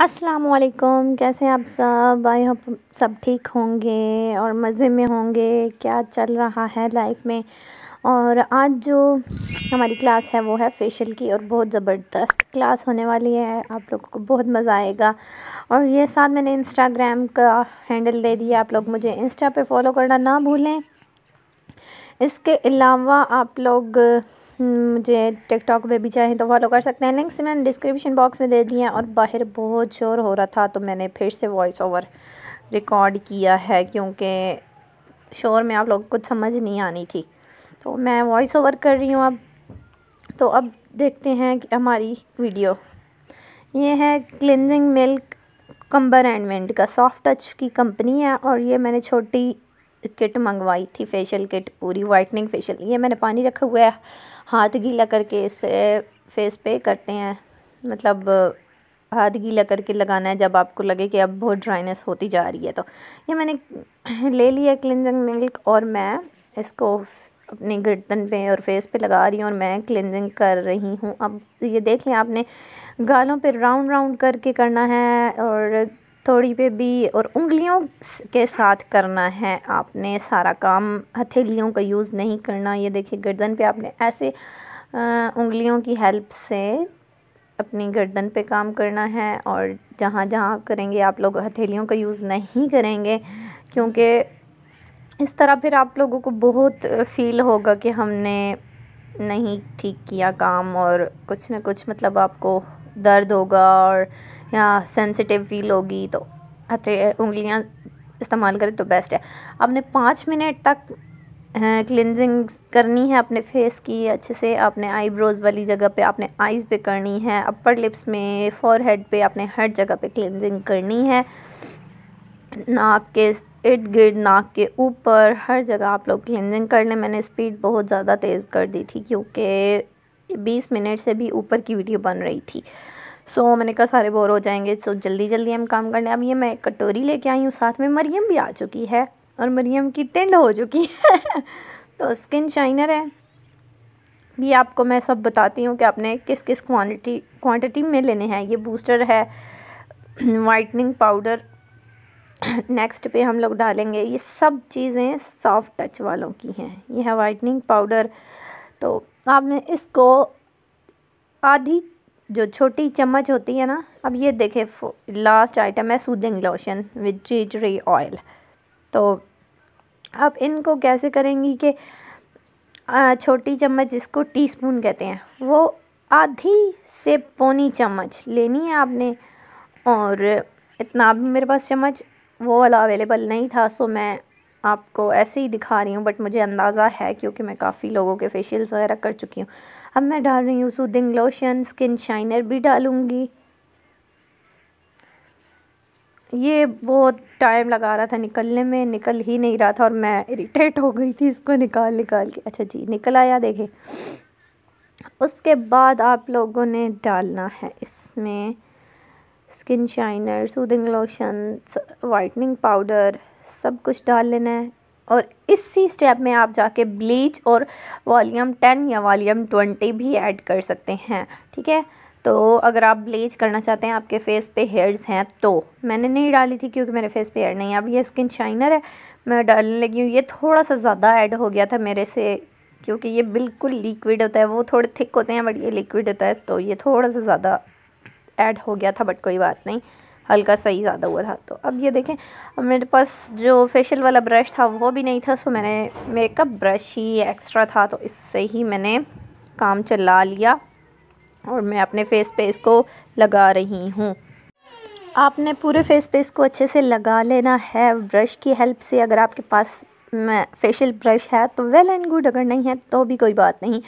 असलकुम कैसे हैं आप सब आई होप सब ठीक होंगे और मज़े में होंगे क्या चल रहा है लाइफ में और आज जो हमारी क्लास है वो है फेशियल की और बहुत ज़बरदस्त क्लास होने वाली है आप लोगों को बहुत मज़ा आएगा और ये साथ मैंने इंस्टाग्राम का हैंडल दे दिया आप लोग मुझे इंस्टा पे फॉलो करना ना भूलें इसके अलावा आप लोग हम्म, मुझे टिकटॉक पे भी चाहें तो फॉलो कर सकते हैं लिंक्स मैंने डिस्क्रिप्शन बॉक्स में दे दिए हैं और बाहर बहुत शोर हो रहा था तो मैंने फिर से वॉइस ओवर रिकॉर्ड किया है क्योंकि शोर में आप लोग को कुछ समझ नहीं आनी थी तो मैं वॉइस ओवर कर रही हूँ अब तो अब देखते हैं कि हमारी वीडियो ये है क्लिनजिंग मिल्क कम्बर एंड का सॉफ्ट टच की कंपनी है और ये मैंने छोटी किट मंगवाई थी फेशियल किट पूरी वाइटनिंग फेशियल ये मैंने पानी रखा हुआ है हाथ गीला करके इसे फेस पे करते हैं मतलब हाथ गीला करके लगाना है जब आपको लगे कि अब बहुत ड्राइनेस होती जा रही है तो ये मैंने ले लिया क्लिनजिंग मिल्क और मैं इसको अपने गर्दन पे और फेस पे लगा रही हूँ और मैं क्लिनजिंग कर रही हूँ अब ये देख लें आपने गालों पे राउंड राउंड करके करना है और थोड़ी पे भी और उंगलियों के साथ करना है आपने सारा काम हथेलियों का यूज़ नहीं करना ये देखिए गर्दन पे आपने ऐसे उंगलियों की हेल्प से अपनी गर्दन पे काम करना है और जहाँ जहाँ आप करेंगे आप लोग हथेलियों का यूज़ नहीं करेंगे क्योंकि इस तरह फिर आप लोगों को बहुत फील होगा कि हमने नहीं ठीक किया काम और कुछ ना कुछ मतलब आपको दर्द होगा और या सेंसिटिव फील होगी तो हथे उंगलियाँ इस्तेमाल करें तो बेस्ट है आपने पाँच मिनट तक क्लिनजिंग करनी है अपने फेस की अच्छे से आपने आईब्रोज़ वाली जगह पे आपने आइज़ पे करनी है अपर लिप्स में हेड पे आपने हर जगह पे क्लिनजिंग करनी है नाक के इर्द गिर्द नाक के ऊपर हर जगह आप लोग क्लिनजिंग कर लें मैंने स्पीड बहुत ज़्यादा तेज़ कर दी थी क्योंकि बीस मिनट से भी ऊपर की वीडियो बन रही थी सो so, मैंने कहा सारे बोर हो जाएंगे सो तो so, जल्दी जल्दी हम काम करने अब ये मैं कटोरी लेके आई हूँ साथ में मरियम भी आ चुकी है और मरियम की टेंड हो चुकी है तो स्किन शाइनर है भी आपको मैं सब बताती हूँ कि आपने किस किस क्वान्टिटी क्वान्टिटी में लेने हैं ये बूस्टर है वाइटनिंग पाउडर नेक्स्ट पे हम लोग डालेंगे ये सब चीज़ें सॉफ्ट टच वालों की हैं ये है वाइटनिंग पाउडर तो आपने इसको आधी जो छोटी चम्मच होती है ना अब ये देखे लास्ट आइटम है soothing lotion with tea oil तो अब इनको कैसे करेंगी कि छोटी चम्मच जिसको टीस्पून कहते हैं वो आधी से पौनी चम्मच लेनी है आपने और इतना भी मेरे पास चम्मच वो वाला अवेलेबल नहीं था सो मैं आपको ऐसे ही दिखा रही हूँ बट मुझे अंदाज़ा है क्योंकि मैं काफ़ी लोगों के फेशियल्स वगैरह कर चुकी हूँ अब मैं डाल रही हूँ सूदिंग लोशन स्किन शाइनर भी डालूँगी ये बहुत टाइम लगा रहा था निकलने में निकल ही नहीं रहा था और मैं इरीटेट हो गई थी इसको निकाल निकाल के अच्छा जी निकल आया देखे उसके बाद आप लोगों ने डालना है इसमें skin shiner soothing lotion whitening powder सब कुछ डाल लेना है और इसी स्टेप में आप जाके ब्लीच और वॉल्यूम टेन या वॉल्यूम ट्वेंटी भी ऐड कर सकते हैं ठीक है तो अगर आप ब्लीच करना चाहते हैं आपके फेस पे हेयर्स हैं तो मैंने नहीं डाली थी क्योंकि मेरे फेस पे हेयर नहीं है अब ये स्किन शाइनर है मैं डालने लगी हूँ ये थोड़ा सा ज़्यादा ऐड हो गया था मेरे से क्योंकि ये बिल्कुल लिक्विड होता है वो थोड़े थिक होते हैं बट ये लिक्विड होता है तो ये थोड़ा सा ज़्यादा ऐड हो गया था बट कोई बात नहीं हल्का सा ही ज़्यादा हुआ था तो अब ये देखें अब मेरे पास जो फेशियल वाला ब्रश था वो भी नहीं था सो मैंने मेकअप ब्रश ही एक्स्ट्रा था तो इससे ही मैंने काम चला लिया और मैं अपने फेस पे इसको लगा रही हूँ आपने पूरे फेस पे इसको अच्छे से लगा लेना है ब्रश की हेल्प से अगर आपके पास फेशियल ब्रश है तो वेल एंड गुड अगर नहीं है तो भी कोई बात नहीं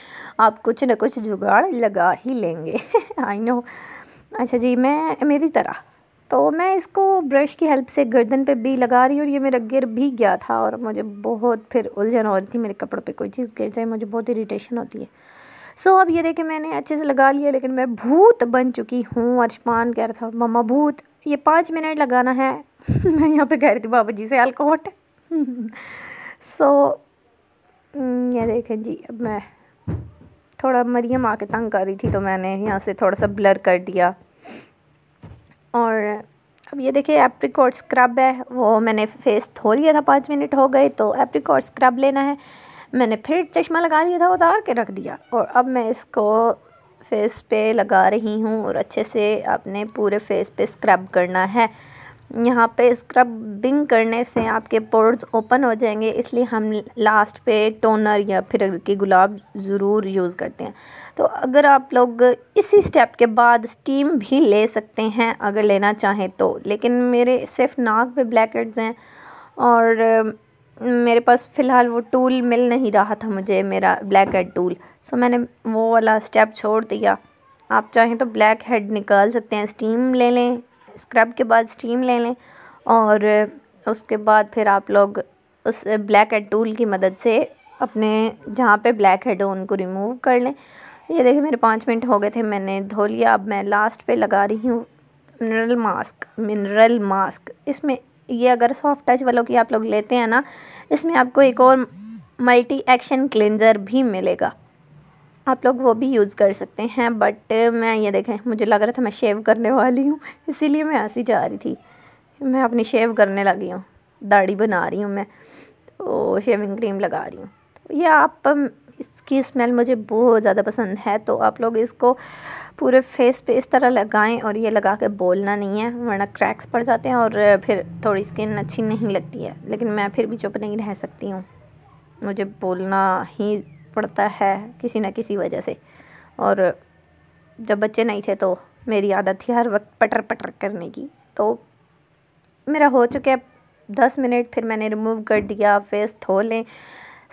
आप कुछ ना कुछ जुगाड़ लगा ही लेंगे आई नो अच्छा जी मैं मेरी तरह तो मैं इसको ब्रश की हेल्प से गर्दन पे भी लगा रही हूँ और ये मेरा गिर भी गया था और मुझे बहुत फिर उलझन हो रही थी मेरे कपड़ों पे कोई चीज़ गिर जाए मुझे बहुत इरीटेशन होती है सो अब ये देखे मैंने अच्छे से लगा लिया लेकिन मैं भूत बन चुकी हूँ अर्शमान कह रहा था मम्मा भूत ये पाँच मिनट लगाना है मैं यहाँ पर कह रही थी बाबा जी से अल्कोहट सो so, हम्म, ये देखें जी अब मैं थोड़ा मरियम आके तंग कर रही थी तो मैंने यहाँ से थोड़ा सा ब्लर कर दिया और अब ये देखिए एप्रिकॉट स्क्रब है वो मैंने फेस धो लिया था पाँच मिनट हो गए तो एप्रिकॉट स्क्रब लेना है मैंने फिर चश्मा लगा लिया था उतार के रख दिया और अब मैं इसको फेस पे लगा रही हूँ और अच्छे से अपने पूरे फेस पे स्क्रब करना है यहाँ पे स्क्रबिंग करने से आपके पोर्स ओपन हो जाएंगे इसलिए हम लास्ट पे टोनर या फिर के गुलाब ज़रूर यूज़ करते हैं तो अगर आप लोग इसी स्टेप के बाद स्टीम भी ले सकते हैं अगर लेना चाहें तो लेकिन मेरे सिर्फ नाक पे ब्लैक हेड्स हैं और मेरे पास फ़िलहाल वो टूल मिल नहीं रहा था मुझे मेरा ब्लैक हेड टूल सो मैंने वो वाला स्टेप छोड़ दिया आप चाहें तो ब्लैक हेड निकाल सकते हैं स्टीम ले लें स्क्रब के बाद स्टीम ले लें और उसके बाद फिर आप लोग उस ब्लैक हेड टूल की मदद से अपने जहाँ पे ब्लैक हेड हो उनको रिमूव कर लें ये देखिए मेरे पाँच मिनट हो गए थे मैंने धो लिया अब मैं लास्ट पे लगा रही हूँ मिनरल मास्क मिनरल मास्क इसमें ये अगर सॉफ्ट टच वालों की आप लोग लेते हैं ना इसमें आपको एक और मल्टी एक्शन क्लेंज़र भी मिलेगा आप लोग वो भी यूज़ कर सकते हैं बट मैं ये देखें मुझे लग रहा था मैं शेव करने वाली हूँ इसीलिए मैं ऐसी जा रही थी मैं अपनी शेव करने लगी हूँ दाढ़ी बना रही हूँ मैं तो शेविंग क्रीम लगा रही हूँ तो ये आप इसकी स्मेल मुझे बहुत ज़्यादा पसंद है तो आप लोग इसको पूरे फेस पे इस तरह लगाएं और ये लगा के बोलना नहीं है वरना क्रैक्स पड़ जाते हैं और फिर थोड़ी स्किन अच्छी नहीं लगती है लेकिन मैं फिर भी चुप नहीं रह सकती हूँ मुझे बोलना ही पड़ता है किसी ना किसी वजह से और जब बच्चे नहीं थे तो मेरी आदत थी हर वक्त पटर पटर करने की तो मेरा हो चुका है दस मिनट फिर मैंने रिमूव कर दिया फेस धो लें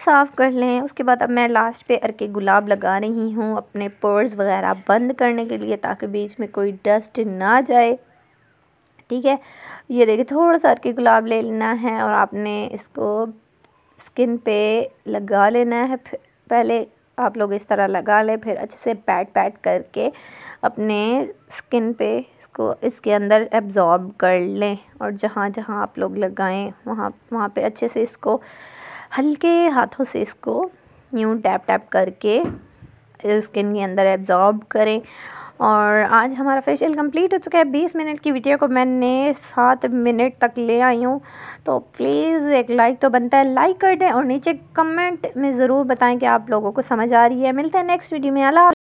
साफ़ कर लें उसके बाद अब मैं लास्ट पे अरके गुलाब लगा रही हूँ अपने पोर्स वगैरह बंद करने के लिए ताकि बीच में कोई डस्ट ना जाए ठीक है ये देखिए थोड़ा सा अरके गुलाब ले लेना है और आपने इसको स्किन पे लगा लेना है फिर पहले आप लोग इस तरह लगा लें फिर अच्छे से पैट पैट करके अपने स्किन पे इसको इसके अंदर एब्ज़ॉर्ब कर लें और जहाँ जहाँ आप लोग लगाएं वहाँ वहाँ पे अच्छे से इसको हल्के हाथों से इसको यूँ टैप टैप करके स्किन के अंदर एब्ज़ॉर्ब करें और आज हमारा फेशियल कंप्लीट हो चुका है बीस मिनट की वीडियो को मैंने सात मिनट तक ले आई हूँ तो प्लीज़ एक लाइक तो बनता है लाइक कर दें और नीचे कमेंट में ज़रूर बताएं कि आप लोगों को समझ आ रही है मिलते हैं नेक्स्ट वीडियो में अला